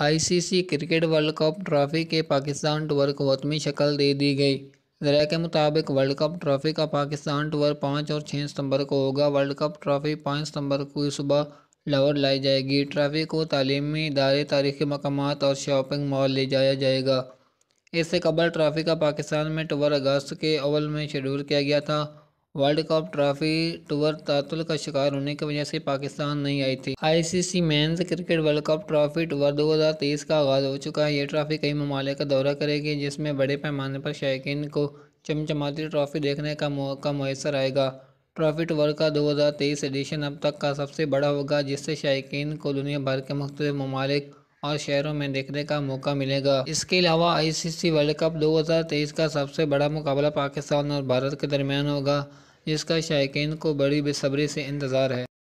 ICC cricket world cup trophy के Pakistan tour को हतमी शक्ल दे दी गई जरा के मुताबिक वर्ल्ड कप ट्रॉफी का पाकिस्तान टूर पाँच और छः सितंबर को होगा वर्ल्ड कप ट्रॉफी पाँच सितंबर को सुबह लाहौर लाई जाएगी ट्रॉफी को तालीमी इदारे तारीखी मकाम और शॉपिंग मॉल ले जाया जाएगा इससे कबल ट्रॉफी का पाकिस्तान में टूर अगस्त के अवल में शेड्यूल किया गया था वर्ल्ड कप ट्रॉफी टूर तातुल का शिकार होने की वजह से पाकिस्तान नहीं आई थी ICC men's cricket world cup trophy tour 2023 का आगाज़ हो चुका है ये ट्रॉफी कई ममालिक का दौरा करेगी जिसमें बड़े पैमाने पर शायक को चमचमाती ट्रॉफी देखने का मौका मैसर आएगा ट्रॉफी टूर का दो एडिशन अब तक का सबसे बड़ा होगा जिससे शायक को दुनिया भर के मुख्तु ममालिक और शहरों में देखने का मौका मिलेगा इसके अलावा आईसीसी वर्ल्ड कप 2023 का सबसे बड़ा मुकाबला पाकिस्तान और भारत के दरमियान होगा जिसका शायक को बड़ी बेसब्री से इंतज़ार है